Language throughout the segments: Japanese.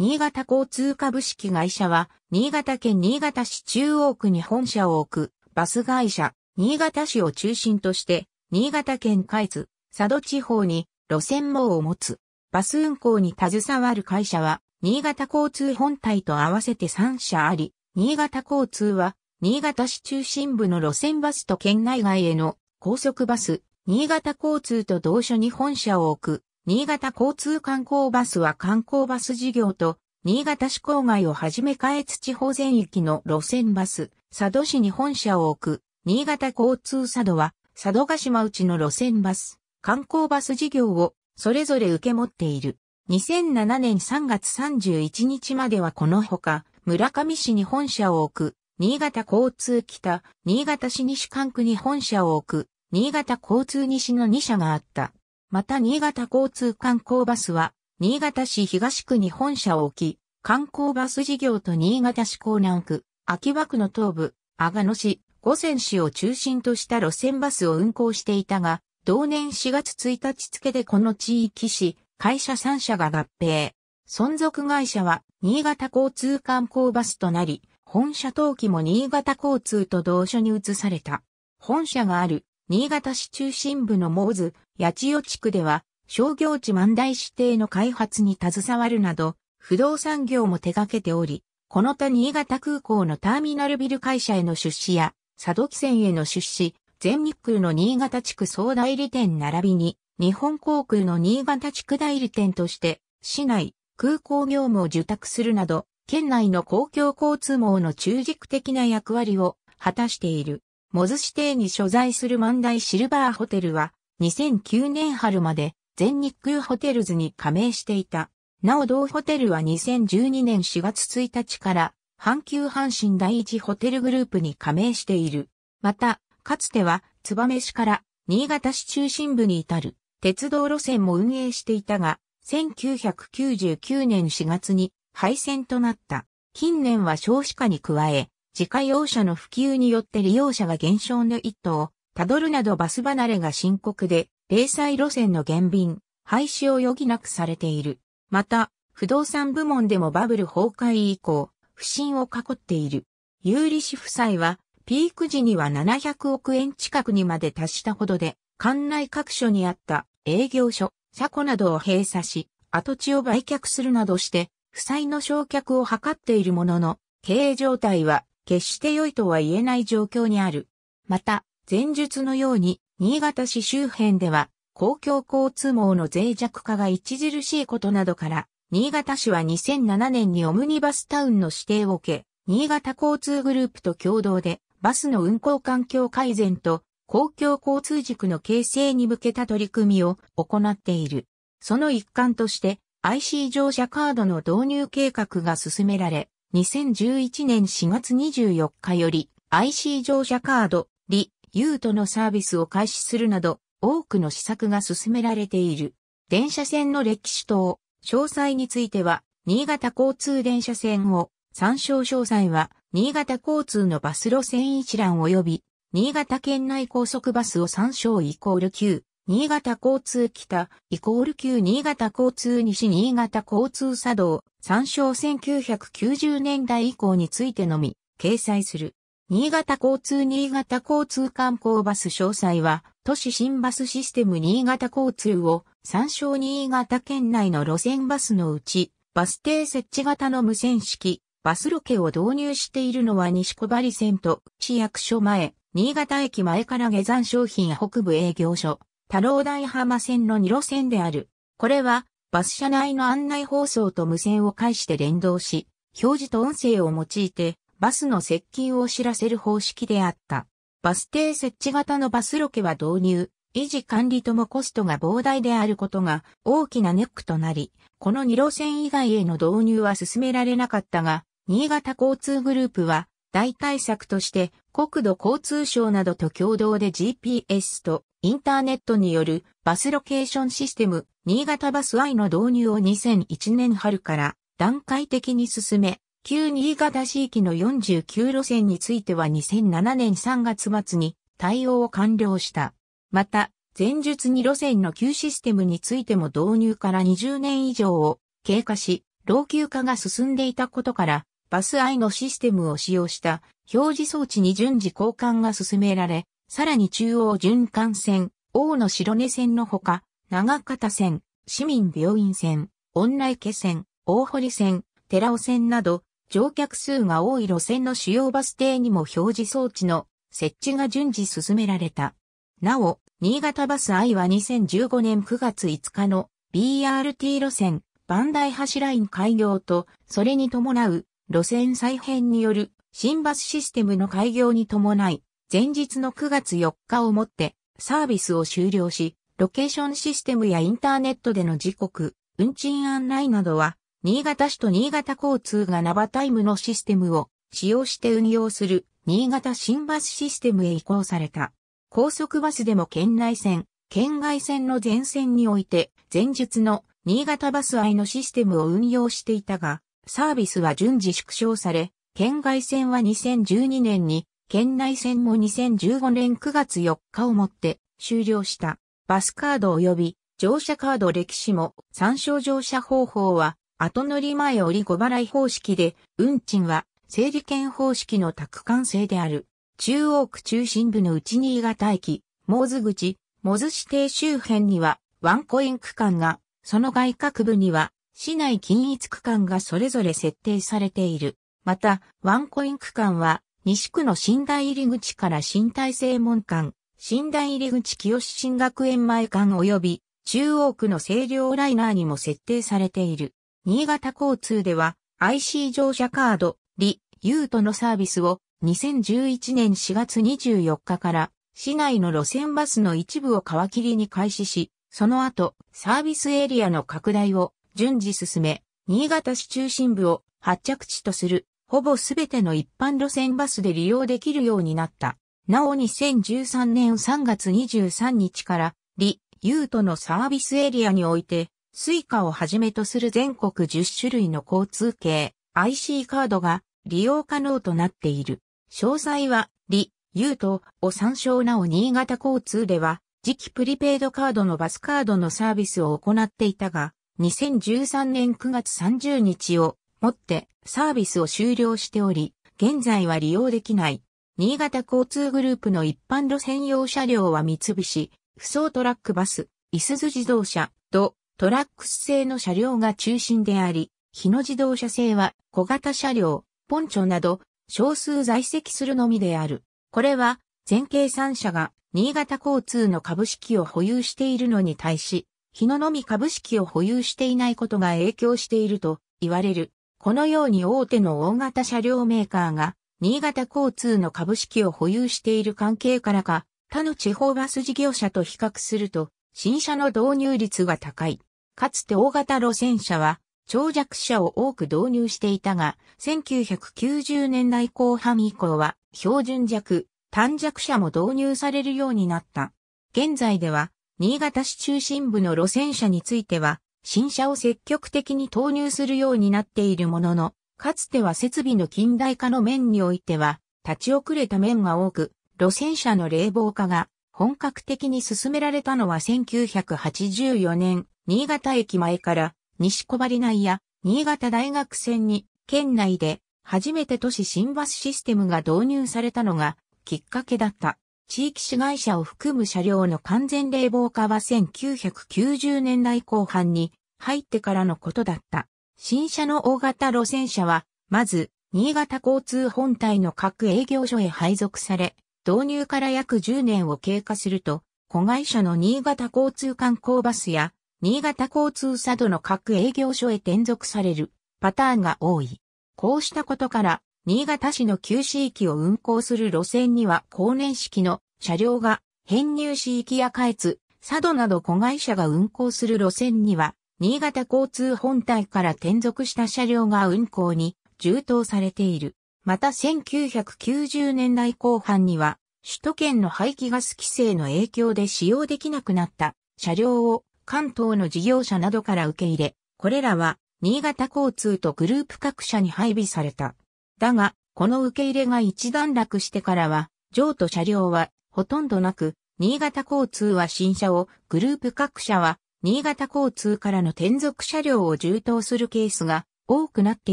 新潟交通株式会社は、新潟県新潟市中央区に本社を置く、バス会社、新潟市を中心として、新潟県下津、佐渡地方に路線網を持つ。バス運行に携わる会社は、新潟交通本体と合わせて3社あり、新潟交通は、新潟市中心部の路線バスと県内外への高速バス、新潟交通と同所に本社を置く新潟交通観光バスは観光バス事業と、新潟市郊外をはじめ下越地方全域の路線バス、佐渡市に本社を置く、新潟交通佐渡は、佐渡ヶ島内の路線バス、観光バス事業を、それぞれ受け持っている。2007年3月31日まではこのほか、村上市に本社を置く、新潟交通北、新潟市西管区に本社を置く、新潟交通西の2社があった。また新潟交通観光バスは、新潟市東区に本社を置き、観光バス事業と新潟市港南区、秋葉区の東部、阿賀野市、五泉市を中心とした路線バスを運行していたが、同年4月1日付でこの地域市、会社3社が合併。存続会社は、新潟交通観光バスとなり、本社登記も新潟交通と同所に移された。本社がある新潟市中心部のモーズ、八千代地区では、商業地万代指定の開発に携わるなど、不動産業も手掛けており、この他新潟空港のターミナルビル会社への出資や、佐渡汽船への出資、全日空の新潟地区総代理店並びに、日本航空の新潟地区代理店として、市内、空港業務を受託するなど、県内の公共交通網の中軸的な役割を果たしている。モズ指定に所在する万代シルバーホテルは、2009年春まで全日空ホテルズに加盟していた。なお同ホテルは2012年4月1日から阪急阪神第一ホテルグループに加盟している。また、かつてはめ市から新潟市中心部に至る鉄道路線も運営していたが、1999年4月に廃線となった。近年は少子化に加え、自家用車の普及によって利用者は減少の一途をたどるなどバス離れが深刻で、零細路線の減便、廃止を余儀なくされている。また、不動産部門でもバブル崩壊以降、不振を囲っている。有利子負債は、ピーク時には700億円近くにまで達したほどで、館内各所にあった営業所、車庫などを閉鎖し、跡地を売却するなどして、負債の焼却を図っているものの、経営状態は決して良いとは言えない状況にある。また、前述のように、新潟市周辺では、公共交通網の脆弱化が著しいことなどから、新潟市は2007年にオムニバスタウンの指定を受け、新潟交通グループと共同で、バスの運行環境改善と公共交通軸の形成に向けた取り組みを行っている。その一環として IC 乗車カードの導入計画が進められ、2011年4月24日より IC 乗車カード、リ、ユートのサービスを開始するなど、多くの施策が進められている。電車線の歴史等、詳細については、新潟交通電車線を、参照詳細は、新潟交通のバス路線一覧及び、新潟県内高速バスを参照イコール9。新潟交通北、イコール旧新潟交通西新潟交通作動、参照1990年代以降についてのみ、掲載する。新潟交通新潟交通観光バス詳細は、都市新バスシステム新潟交通を参照新潟県内の路線バスのうち、バス停設置型の無線式、バスロケを導入しているのは西小針線と市役所前、新潟駅前から下山商品北部営業所、太郎台浜線の2路線である。これは、バス車内の案内放送と無線を介して連動し、表示と音声を用いて、バスの接近を知らせる方式であった。バス停設置型のバスロケは導入、維持管理ともコストが膨大であることが大きなネックとなり、この2路線以外への導入は進められなかったが、新潟交通グループは大対策として国土交通省などと共同で GPS とインターネットによるバスロケーションシステム、新潟バス I の導入を2001年春から段階的に進め、旧新潟地域の49路線については2007年3月末に対応を完了した。また、前述2路線の旧システムについても導入から20年以上を経過し、老朽化が進んでいたことから、バス I のシステムを使用した表示装置に順次交換が進められ、さらに中央循環線、大野白根線のほか、長方線、市民病院線、女池線、大堀線、寺尾線など、乗客数が多い路線の主要バス停にも表示装置の設置が順次進められた。なお、新潟バス愛は2015年9月5日の BRT 路線、万代橋ライン開業と、それに伴う路線再編による新バスシステムの開業に伴い、前日の9月4日をもってサービスを終了し、ロケーションシステムやインターネットでの時刻、運賃案内などは、新潟市と新潟交通がナバタイムのシステムを使用して運用する新潟新バスシステムへ移行された。高速バスでも県内線、県外線の全線において、前述の新潟バス愛のシステムを運用していたが、サービスは順次縮小され、県外線は2012年に県内線も2015年9月4日をもって終了した。バスカード及び乗車カード歴史も参照乗車方法は後乗り前折り小払い方式で運賃は整理券方式の宅管制である。中央区中心部の内新潟駅、モーズ口、モズ指定周辺にはワンコイン区間が、その外郭部には市内均一区間がそれぞれ設定されている。また、ワンコイン区間は西区の寝台入り口から身体正門館、寝台入り口清新学園前館及び中央区の清涼ライナーにも設定されている。新潟交通では IC 乗車カード、リ、ユートのサービスを2011年4月24日から市内の路線バスの一部を皮切りに開始し、その後サービスエリアの拡大を順次進め、新潟市中心部を発着地とするほぼすべての一般路線バスで利用できるようになった。なお2013年3月23日から、リ・ユートのサービスエリアにおいて、スイカをはじめとする全国10種類の交通系 IC カードが利用可能となっている。詳細は、リ・ユートを参照なお新潟交通では、次期プリペイドカードのバスカードのサービスを行っていたが、2013年9月30日をもってサービスを終了しており、現在は利用できない。新潟交通グループの一般路線用車両は三菱、不走トラックバス、いすゞ自動車とトラックス製の車両が中心であり、日野自動車製は小型車両、ポンチョなど少数在籍するのみである。これは全計3社が新潟交通の株式を保有しているのに対し、日野のみ株式を保有していないことが影響していると言われる。このように大手の大型車両メーカーが、新潟交通の株式を保有している関係からか、他の地方バス事業者と比較すると、新車の導入率が高い。かつて大型路線車は、長弱車を多く導入していたが、1990年代後半以降は、標準弱、短弱車も導入されるようになった。現在では、新潟市中心部の路線車については、新車を積極的に投入するようになっているものの、かつては設備の近代化の面においては、立ち遅れた面が多く、路線車の冷房化が本格的に進められたのは1984年、新潟駅前から西小針内や新潟大学線に県内で初めて都市新バスシステムが導入されたのがきっかけだった。地域市街車を含む車両の完全冷房化は1990年代後半に入ってからのことだった。新車の大型路線車は、まず、新潟交通本体の各営業所へ配属され、導入から約10年を経過すると、子会社の新潟交通観光バスや、新潟交通佐渡の各営業所へ転属されるパターンが多い。こうしたことから、新潟市の旧市域を運行する路線には高年式の車両が編入市域や下越、佐渡など子会社が運行する路線には新潟交通本体から転属した車両が運行に充当されている。また1990年代後半には、首都圏の排気ガス規制の影響で使用できなくなった車両を関東の事業者などから受け入れ、これらは新潟交通とグループ各社に配備された。だが、この受け入れが一段落してからは、譲渡車両はほとんどなく、新潟交通は新車を、グループ各社は新潟交通からの転属車両を充当するケースが多くなって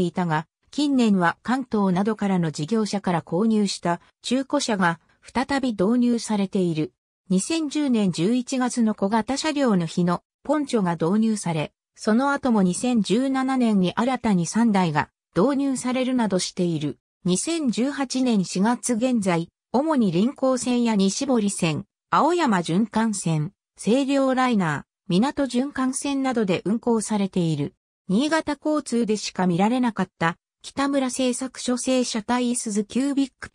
いたが、近年は関東などからの事業者から購入した中古車が再び導入されている。2010年11月の小型車両の日のポンチョが導入され、その後も2017年に新たに3台が導入されるなどしている。2018年4月現在、主に臨港線や西堀線、青山循環線、清涼ライナー、港循環線などで運行されている、新潟交通でしか見られなかった、北村製作所製車体イスズキュービック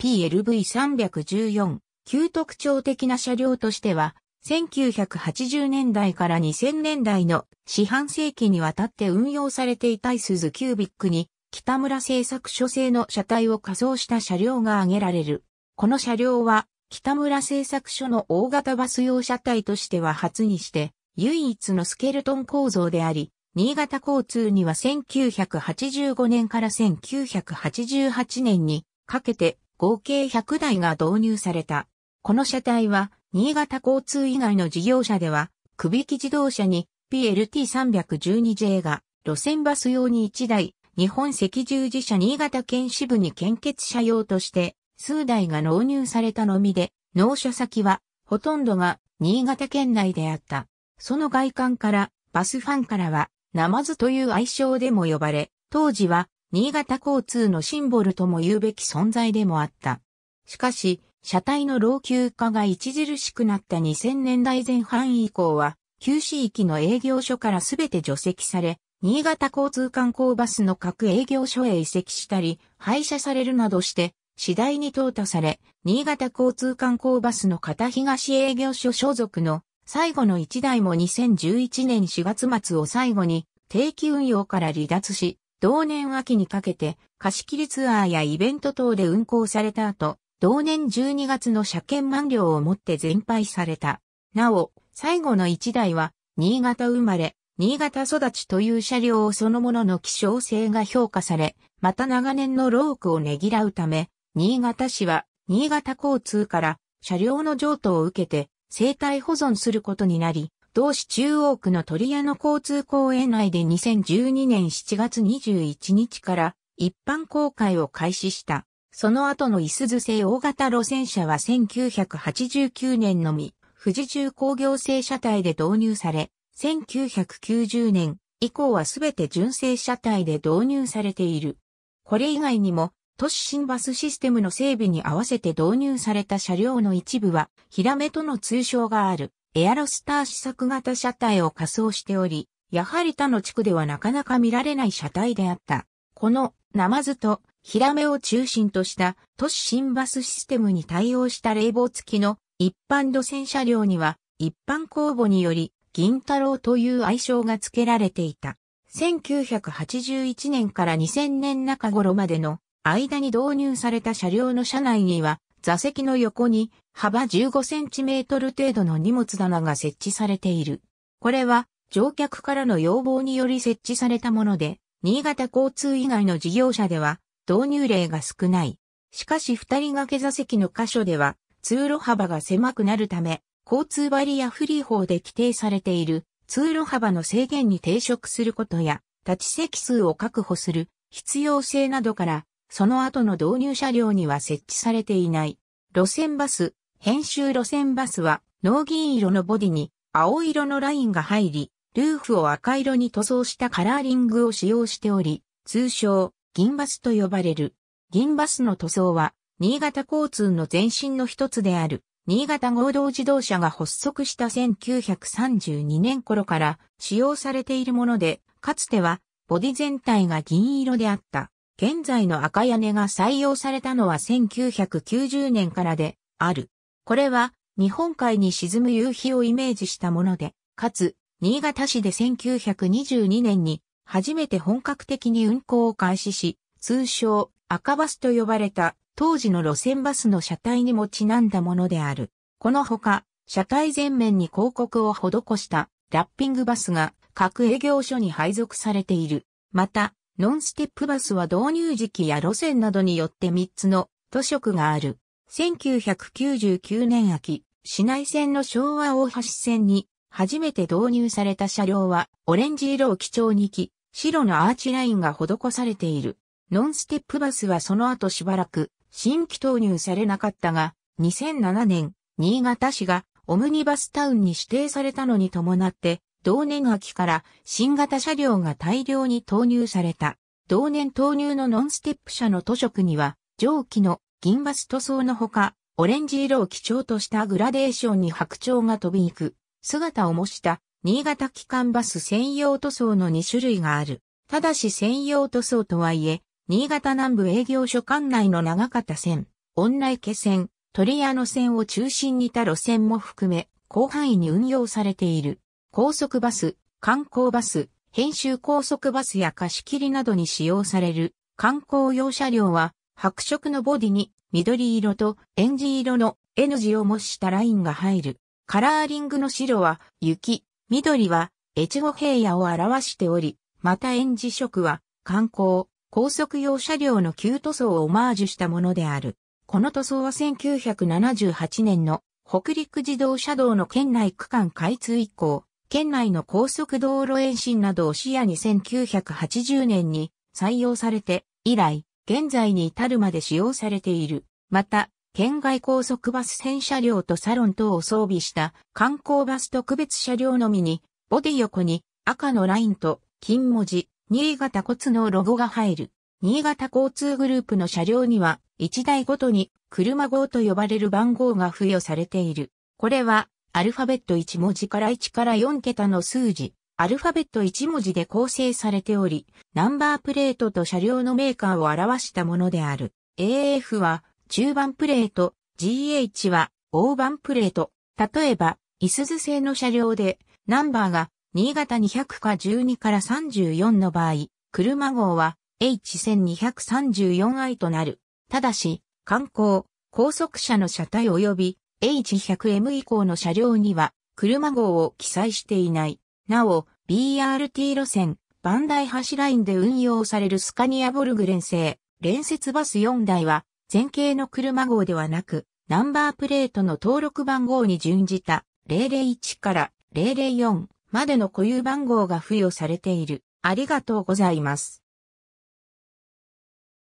PLV314、旧特徴的な車両としては、1980年代から2000年代の四半世紀にわたって運用されていたイスズキュービックに、北村製作所製の車体を仮装した車両が挙げられる。この車両は、北村製作所の大型バス用車体としては初にして、唯一のスケルトン構造であり、新潟交通には1985年から1988年にかけて合計100台が導入された。この車体は、新潟交通以外の事業者では、首引き自動車に PLT312J が路線バス用に1台、日本赤十字社新潟県支部に献血車用として数台が納入されたのみで、納車先はほとんどが新潟県内であった。その外観からバスファンからはナマズという愛称でも呼ばれ、当時は新潟交通のシンボルとも言うべき存在でもあった。しかし、車体の老朽化が著しくなった2000年代前半以降は、旧市域の営業所からすべて除籍され、新潟交通観光バスの各営業所へ移籍したり、廃車されるなどして、次第に淘汰され、新潟交通観光バスの片東営業所所属の最後の1台も2011年4月末を最後に定期運用から離脱し、同年秋にかけて貸し切りツアーやイベント等で運行された後、同年12月の車検満了をもって全廃された。なお、最後の1台は、新潟生まれ、新潟育ちという車両そのものの希少性が評価され、また長年の労苦をねぎらうため、新潟市は、新潟交通から車両の譲渡を受けて、生態保存することになり、同市中央区の鳥屋の交通公園内で2012年7月21日から一般公開を開始した。その後のいすず製大型路線車は1989年のみ、富士重工業製車体で導入され、1990年以降はすべて純正車体で導入されている。これ以外にも、都市新バスシステムの整備に合わせて導入された車両の一部は、ヒラメとの通称がある、エアロスター試作型車体を仮装しており、やはり他の地区ではなかなか見られない車体であった。この、ナマズと、ヒラメを中心とした都市新バスシステムに対応した冷房付きの一般路線車両には一般公募により銀太郎という愛称が付けられていた。1981年から2000年中頃までの間に導入された車両の車内には、座席の横に幅15センチメートル程度の荷物棚が設置されている。これは乗客からの要望により設置されたもので、新潟交通以外の事業者では導入例が少ない。しかし二人掛け座席の箇所では通路幅が狭くなるため、交通バリアフリー法で規定されている通路幅の制限に抵触することや、立ち席数を確保する必要性などからその後の導入車両には設置されていない。路線バス、編集路線バスは、農銀色のボディに青色のラインが入り、ルーフを赤色に塗装したカラーリングを使用しており、通称、銀バスと呼ばれる。銀バスの塗装は、新潟交通の前身の一つである、新潟合同自動車が発足した1932年頃から使用されているもので、かつては、ボディ全体が銀色であった。現在の赤屋根が採用されたのは1990年からである。これは日本海に沈む夕日をイメージしたもので、かつ、新潟市で1922年に初めて本格的に運行を開始し、通称赤バスと呼ばれた当時の路線バスの車体にもちなんだものである。このほか、車体前面に広告を施したラッピングバスが各営業所に配属されている。また、ノンステップバスは導入時期や路線などによって3つの都色がある。1999年秋、市内線の昭和大橋線に初めて導入された車両はオレンジ色を基調に着、白のアーチラインが施されている。ノンステップバスはその後しばらく新規投入されなかったが、2007年、新潟市がオムニバスタウンに指定されたのに伴って同年秋から新型車両が大量に投入された。同年投入のノンステップ車の塗色には、蒸気の銀バス塗装のほか、オレンジ色を基調としたグラデーションに白鳥が飛び行く、姿を模した、新潟機関バス専用塗装の2種類がある。ただし専用塗装とはいえ、新潟南部営業所管内の長方線、女池線、鳥屋の線を中心にた路線も含め、広範囲に運用されている。高速バス、観光バス、編集高速バスや貸切などに使用される観光用車両は白色のボディに緑色とエンジ色の N 字を模したラインが入る。カラーリングの白は雪、緑は越後平野を表しており、またエンジ色は観光、高速用車両の旧塗装をオマージュしたものである。この塗装は1978年の北陸自動車道の県内区間開通以降、県内の高速道路延伸などを視野に1980年に採用されて以来、現在に至るまで使用されている。また、県外高速バス線車両とサロン等を装備した観光バス特別車両のみに、ボディ横に赤のラインと金文字、新潟骨のロゴが入る。新潟交通グループの車両には、1台ごとに車号と呼ばれる番号が付与されている。これは、アルファベット1文字から1から4桁の数字、アルファベット1文字で構成されており、ナンバープレートと車両のメーカーを表したものである。AF は中盤プレート、GH は大盤プレート。例えば、イスズ製の車両で、ナンバーが新潟200か12から34の場合、車号は H1234i となる。ただし、観光、高速車の車体及び H100M 以降の車両には車号を記載していない。なお、BRT 路線、バンイハ橋ラインで運用されるスカニアボルグ連製、連接バス4台は、前景の車号ではなく、ナンバープレートの登録番号に準じた001から004までの固有番号が付与されている。ありがとうございます。